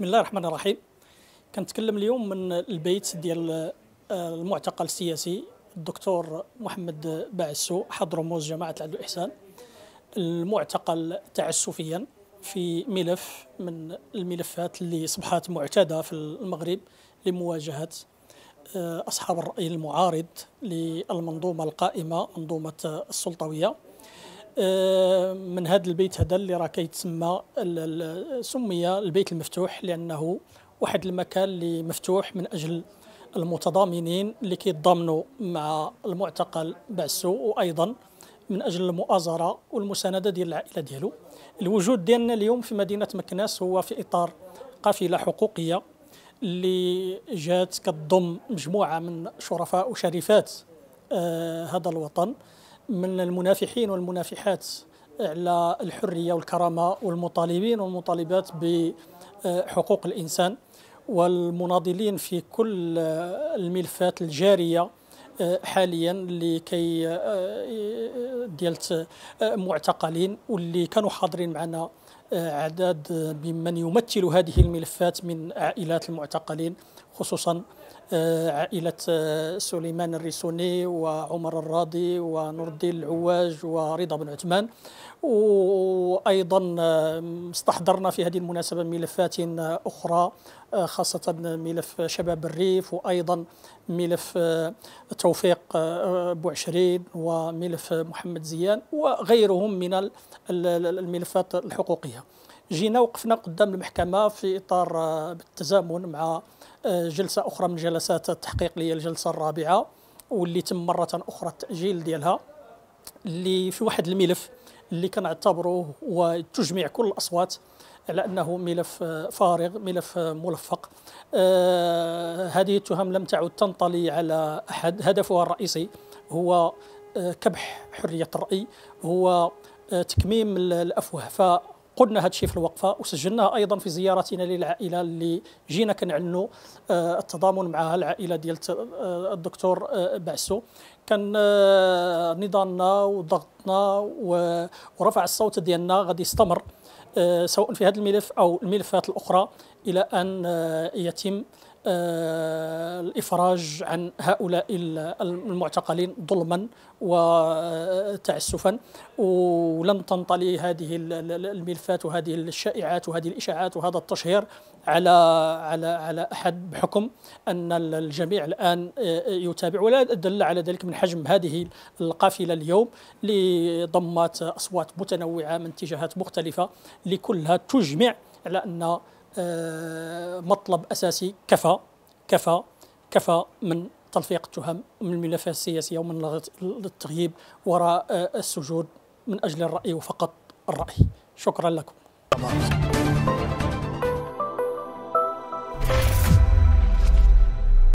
بسم الله الرحمن الرحيم كنتكلم اليوم من البيت ديال آه، المعتقل السياسي الدكتور محمد باعسو حضرموز جماعة العدل الإحسان المعتقل تعسفيا في ملف من الملفات اللي أصبحت معتادة في المغرب لمواجهة آه، أصحاب الرأي المعارض للمنظومة القائمة منظومة السلطوية من هذا البيت هذا اللي راه كيتسمى سمي البيت المفتوح لانه واحد المكان اللي مفتوح من اجل المتضامنين اللي كيتضامنوا مع المعتقل بعسو وايضا من اجل المؤازره والمسانده ديال العائله ديالو الوجود ديالنا اليوم في مدينه مكناس هو في اطار قافله حقوقيه اللي جات كتضم مجموعه من شرفاء وشريفات آه، هذا الوطن من المنافحين والمنافحات على الحريه والكرامه والمطالبين والمطالبات بحقوق الانسان والمناضلين في كل الملفات الجاريه آه، حاليا اللي كي آه، آه، ديال معتقلين واللي كانوا حاضرين معنا عدد ممن يمثل هذه الملفات من عائلات المعتقلين خصوصا عائلة آه، سليمان الريسوني وعمر الراضي ونور الدين العواج ورضا بن عثمان وأيضا آه، استحضرنا في هذه المناسبة ملفات آه، أخرى خاصة ملف شباب الريف وأيضا ملف توفيق بوعشرين وملف محمد زيان وغيرهم من الملفات الحقوقية جينا وقفنا قدام المحكمه في اطار آه، بالتزامن مع آه، جلسه اخرى من جلسات التحقيق اللي هي الجلسه الرابعه واللي تم مره اخرى التاجيل ديالها اللي في واحد الملف اللي كنعتبروه وتجمع كل الاصوات على انه ملف آه، فارغ ملف ملفق هذه التهم لم تعد تنطلي على احد هدفها الرئيسي هو كبح حريه الراي هو تكميم الافواه قلنا هذا الشيء في الوقفه وسجلناها ايضا في زيارتنا للعائله اللي جينا كنعلنوا آه، التضامن معها العائله ديال آه، الدكتور آه، بعسو كان نضالنا وضغطنا ورفع الصوت ديالنا غادي يستمر سواء في هذا الملف او الملفات الاخرى الى ان يتم آه، الإفراج عن هؤلاء المعتقلين ظلما وتعسفا ولم تنطلي هذه الملفات وهذه الشائعات وهذه الإشاعات وهذا التشهير على على على أحد بحكم أن الجميع الآن آه، يتابع ولا دل على ذلك من حجم هذه القافلة اليوم لضمات أصوات متنوعة من اتجاهات مختلفة لكلها تجمع على أن آه، مطلب أساسي كفى كفى كفى من تلفيق التهم من الملفات السياسية ومن التغييب وراء آه، السجود من أجل الرأي وفقط الرأي شكرا لكم